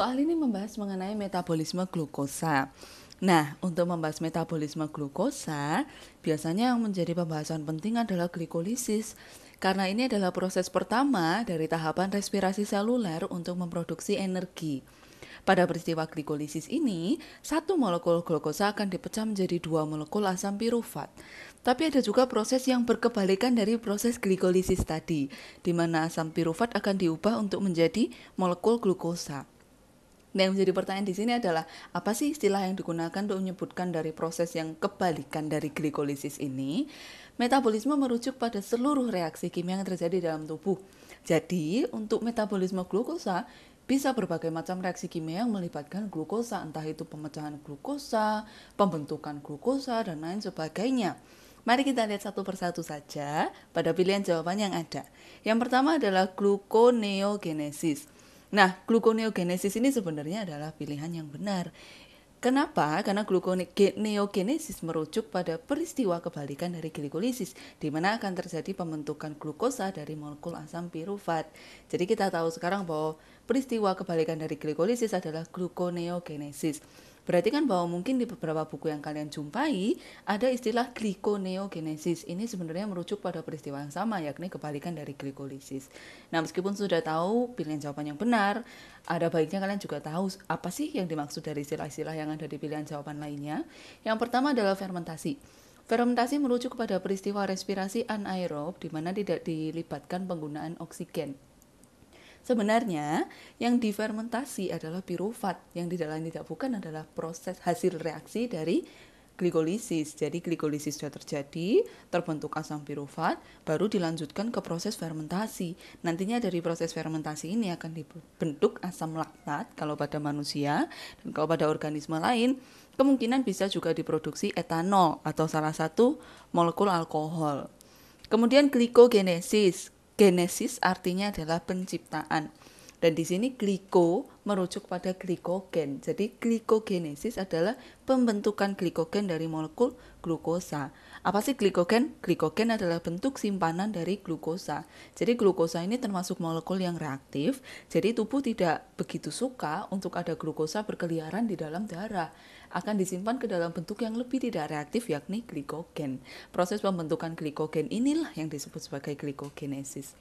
Soal ini membahas mengenai metabolisme glukosa. Nah, untuk membahas metabolisme glukosa, biasanya yang menjadi pembahasan penting adalah glikolisis. Karena ini adalah proses pertama dari tahapan respirasi seluler untuk memproduksi energi. Pada peristiwa glikolisis ini, satu molekul glukosa akan dipecah menjadi dua molekul asam pirufat. Tapi ada juga proses yang berkebalikan dari proses glikolisis tadi, di mana asam pirufat akan diubah untuk menjadi molekul glukosa. Nah, yang menjadi pertanyaan di sini adalah apa sih istilah yang digunakan untuk menyebutkan dari proses yang kebalikan dari glikolisis ini? Metabolisme merujuk pada seluruh reaksi kimia yang terjadi dalam tubuh. Jadi, untuk metabolisme glukosa bisa berbagai macam reaksi kimia yang melibatkan glukosa, entah itu pemecahan glukosa, pembentukan glukosa, dan lain sebagainya. Mari kita lihat satu persatu saja pada pilihan jawaban yang ada. Yang pertama adalah gluconeogenesis. Nah, gluconeogenesis ini sebenarnya adalah pilihan yang benar. Kenapa? Karena gluconeogenesis merujuk pada peristiwa kebalikan dari glikolisis, di mana akan terjadi pembentukan glukosa dari molekul asam piruvat. Jadi kita tahu sekarang bahwa peristiwa kebalikan dari glikolisis adalah gluconeogenesis. Berarti kan bahwa mungkin di beberapa buku yang kalian jumpai ada istilah glikoneogenesis. Ini sebenarnya merujuk pada peristiwa yang sama yakni kebalikan dari glikolisis. Nah, meskipun sudah tahu pilihan jawaban yang benar, ada baiknya kalian juga tahu apa sih yang dimaksud dari istilah-istilah yang ada di pilihan jawaban lainnya. Yang pertama adalah fermentasi. Fermentasi merujuk kepada peristiwa respirasi anaerob di mana tidak dilibatkan penggunaan oksigen. Sebenarnya yang difermentasi adalah pirufat, yang tidak lain tidak bukan adalah proses hasil reaksi dari glikolisis. Jadi glikolisis sudah terjadi, terbentuk asam pirufat, baru dilanjutkan ke proses fermentasi. Nantinya dari proses fermentasi ini akan dibentuk asam laktat kalau pada manusia dan kalau pada organisme lain kemungkinan bisa juga diproduksi etanol atau salah satu molekul alkohol. Kemudian glikogenesis. Genesis artinya adalah penciptaan. Dan di sini gliko merujuk pada glikogen. Jadi glikogenesis adalah pembentukan glikogen dari molekul glukosa. Apa sih glikogen? Glikogen adalah bentuk simpanan dari glukosa. Jadi glukosa ini termasuk molekul yang reaktif. Jadi tubuh tidak begitu suka untuk ada glukosa berkeliaran di dalam darah. Akan disimpan ke dalam bentuk yang lebih tidak reaktif yakni glikogen. Proses pembentukan glikogen inilah yang disebut sebagai glikogenesis.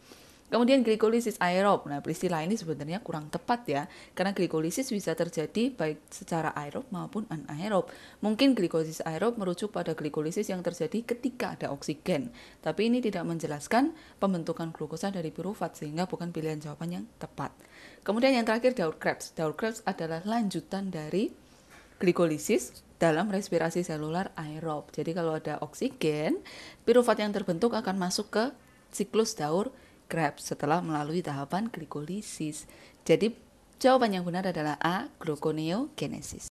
Kemudian glikolisis aerob. Nah, peristiwa ini sebenarnya kurang tepat ya, karena glikolisis bisa terjadi baik secara aerob maupun anaerob. Mungkin glikolisis aerob merujuk pada glikolisis yang terjadi ketika ada oksigen, tapi ini tidak menjelaskan pembentukan glukosa dari pirufat sehingga bukan pilihan jawaban yang tepat. Kemudian yang terakhir daur Krebs. Daur Krebs adalah lanjutan dari glikolisis dalam respirasi selular aerob. Jadi kalau ada oksigen, pirufat yang terbentuk akan masuk ke siklus daur Krebs setelah melalui tahapan glikolisis. Jadi jawaban yang benar adalah A, gluconeogenesis.